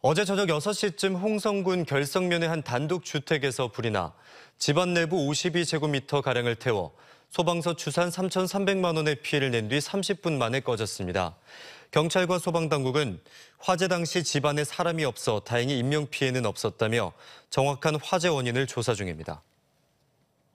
어제 저녁 6시쯤 홍성군 결성면의 한 단독주택에서 불이 나 집안 내부 52제곱미터가량을 태워 소방서 추산 3,300만 원의 피해를 낸 뒤 30분 만에 꺼졌습니다. 경찰과 소방당국은 화재 당시 집안에 사람이 없어 다행히 인명피해는 없었다며 정확한 화재 원인을 조사 중입니다.